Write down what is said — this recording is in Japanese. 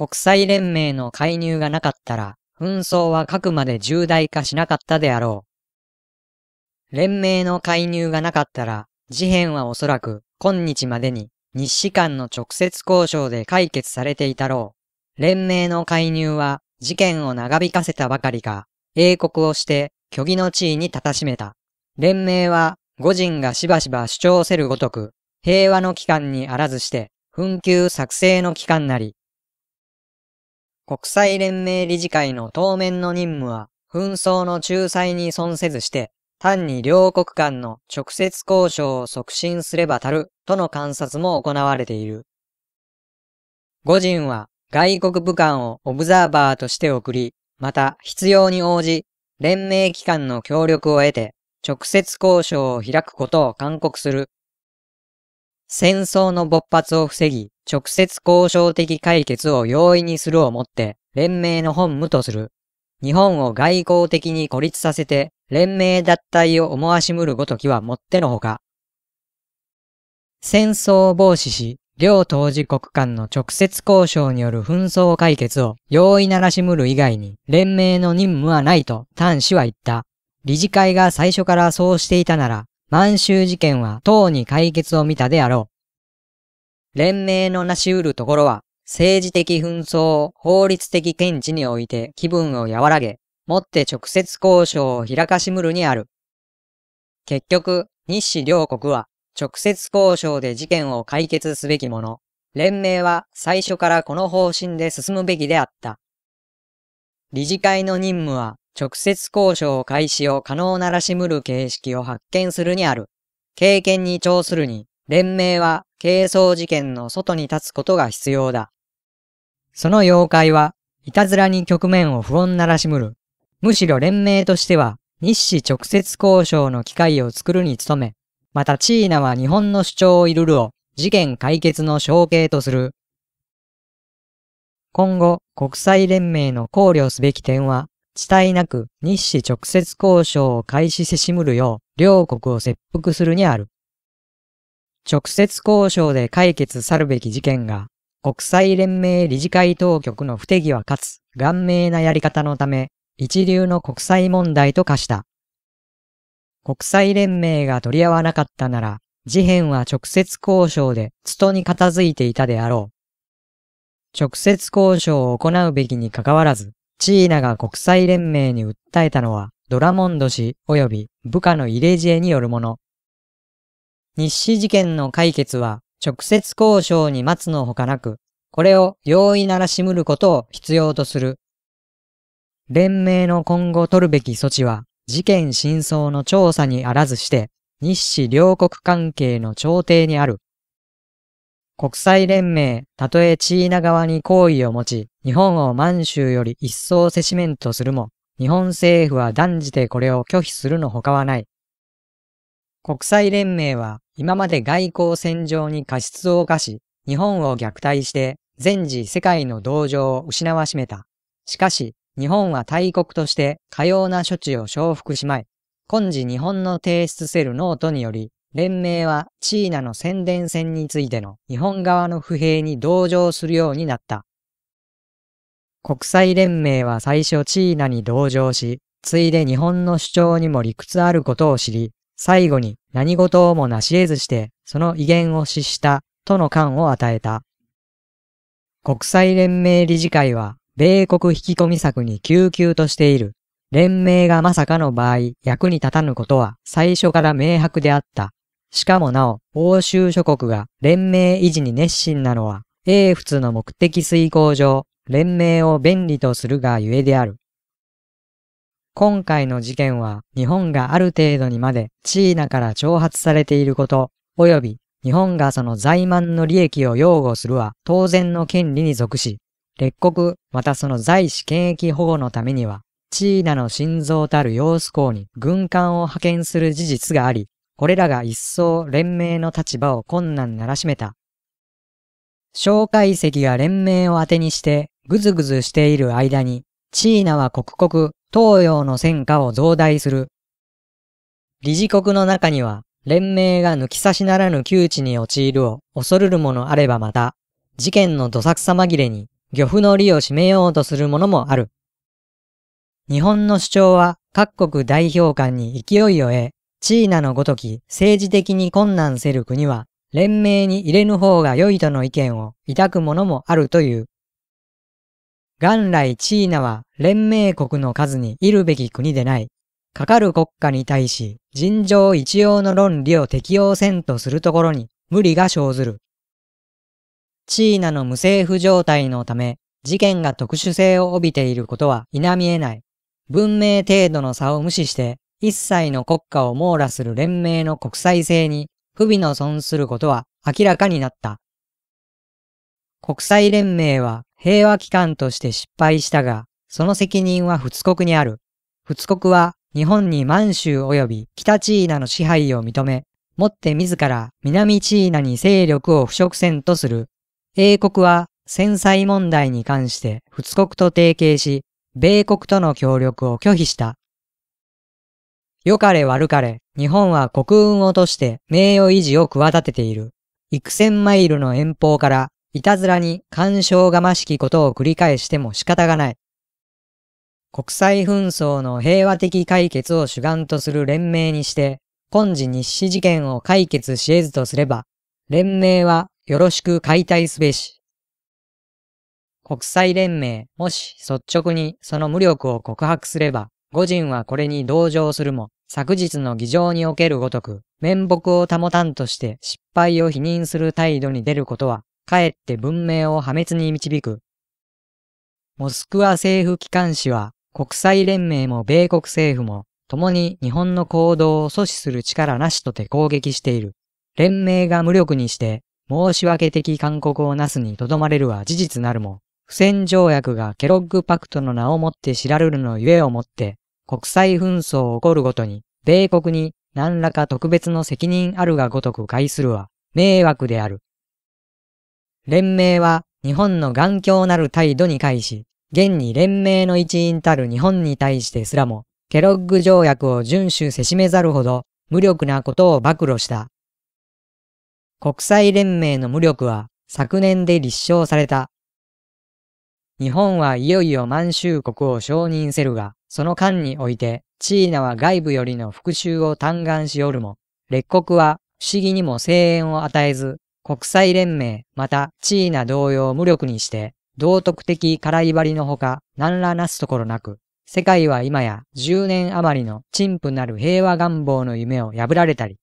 国際連盟の介入がなかったら、紛争は核まで重大化しなかったであろう。連盟の介入がなかったら、事変はおそらく今日までに日誌間の直接交渉で解決されていたろう。連盟の介入は事件を長引かせたばかりか、英国をして虚偽の地位に立たしめた。連盟は、五人がしばしば主張せるごとく、平和の期間にあらずして、紛糾作成の期間なり、国際連盟理事会の当面の任務は、紛争の仲裁に損せずして、単に両国間の直接交渉を促進すれば足るとの観察も行われている。五人は外国武官をオブザーバーとして送り、また必要に応じ、連盟機関の協力を得て直接交渉を開くことを勧告する戦争の勃発を防ぎ、直接交渉的解決を容易にするをもって、連盟の本務とする。日本を外交的に孤立させて、連盟脱退を思わしむるごときはもってのほか。戦争を防止し、両当事国間の直接交渉による紛争解決を容易ならしむる以外に連盟の任務はないと丹氏は言った。理事会が最初からそうしていたなら、満州事件は党に解決を見たであろう。連盟のなし得るところは、政治的紛争を法律的見地において気分を和らげ、もって直接交渉を開かしむるにある。結局、日誌両国は直接交渉で事件を解決すべきもの、連盟は最初からこの方針で進むべきであった。理事会の任務は直接交渉開始を可能ならしむる形式を発見するにある。経験に調するに、連盟は軽装事件の外に立つことが必要だ。その妖怪は、いたずらに局面を不穏ならしむる。むしろ連盟としては、日誌直接交渉の機会を作るに努め、またチーナは日本の主張をいるるを事件解決の象形とする。今後、国際連盟の考慮すべき点は、地帯なく日誌直接交渉を開始せしむるよう、両国を切腹するにある。直接交渉で解決さるべき事件が、国際連盟理事会当局の不手際かつ、顔明なやり方のため、一流の国際問題と化した。国際連盟が取り合わなかったなら、事変は直接交渉で、都トに片付いていたであろう。直接交渉を行うべきにかかわらず、チーナが国際連盟に訴えたのはドラモンド氏及び部下のイレジエによるもの。日誌事件の解決は直接交渉に待つのほかなく、これを容易ならしむることを必要とする。連盟の今後取るべき措置は事件真相の調査にあらずして、日誌両国関係の調停にある国際連盟、たとえチーナ側に好意を持ち、日本を満州より一層せしめんとするも、日本政府は断じてこれを拒否するのほかはない。国際連盟は今まで外交戦場に過失を犯し、日本を虐待して全時世界の同情を失わしめた。しかし、日本は大国としてかような処置を承服しまい、今時日本の提出せるノートにより、連盟はチーナの宣伝戦についての日本側の不平に同情するようになった。国際連盟は最初チーナに同情し、ついで日本の主張にも理屈あることを知り、最後に何事をも成し得ずしてその威厳を失したとの感を与えた。国際連盟理事会は米国引き込み策に救急としている。連盟がまさかの場合役に立たぬことは最初から明白であった。しかもなお、欧州諸国が連盟維持に熱心なのは、英仏の目的遂行上、連盟を便利とするがゆえである。今回の事件は、日本がある程度にまでチーナから挑発されていること、及び日本がその在満の利益を擁護するは当然の権利に属し、列国、またその在資権益保護のためには、チーナの心臓たる様子校に軍艦を派遣する事実があり、これらが一層連盟の立場を困難ならしめた。蒋介石が連盟を当てにしてぐずぐずしている間に、チーナは刻々東洋の戦果を増大する。理事国の中には、連盟が抜き差しならぬ窮地に陥るを恐るるものあればまた、事件のどさくさ紛れに漁夫の利を占めようとするものもある。日本の主張は各国代表官に勢いを得、チーナのごとき政治的に困難せる国は連盟に入れぬ方が良いとの意見を抱く者もあるという。元来チーナは連盟国の数にいるべき国でない。かかる国家に対し尋常一様の論理を適用せんとするところに無理が生ずる。チーナの無政府状態のため事件が特殊性を帯びていることは否めえない。文明程度の差を無視して一切の国家を網羅する連盟の国際性に不備の損することは明らかになった。国際連盟は平和機関として失敗したが、その責任は仏国にある。仏国は日本に満州及び北チーナの支配を認め、もって自ら南チーナに勢力を腐食せんとする。英国は戦災問題に関して仏国と提携し、米国との協力を拒否した。良かれ悪かれ、日本は国運をとして名誉維持を企てている。幾千マイルの遠方から、いたずらに干渉がましきことを繰り返しても仕方がない。国際紛争の平和的解決を主眼とする連盟にして、今時日誌事件を解決し得ずとすれば、連盟はよろしく解体すべし。国際連盟、もし率直にその無力を告白すれば、五人はこれに同情するも、昨日の議場におけるごとく、面目を保たんとして失敗を否認する態度に出ることは、かえって文明を破滅に導く。モスクワ政府機関紙は、国際連盟も米国政府も、共に日本の行動を阻止する力なしとて攻撃している。連盟が無力にして、申し訳的勧告をなすにとどまれるは事実なるも、不戦条約がケロッグパクトの名をもって知らるるのゆえをもって、国際紛争起こるごとに、米国に何らか特別の責任あるがごとく害するは、迷惑である。連盟は日本の頑強なる態度に対し、現に連盟の一員たる日本に対してすらも、ケロッグ条約を遵守せしめざるほど、無力なことを暴露した。国際連盟の無力は昨年で立証された。日本はいよいよ満州国を承認せるが、その間において、チーナは外部よりの復讐を嘆願しおるも、列国は不思議にも声援を与えず、国際連盟、またチーナ同様無力にして、道徳的からいばりのほか、何らなすところなく、世界は今や10年余りの陳腐なる平和願望の夢を破られたり、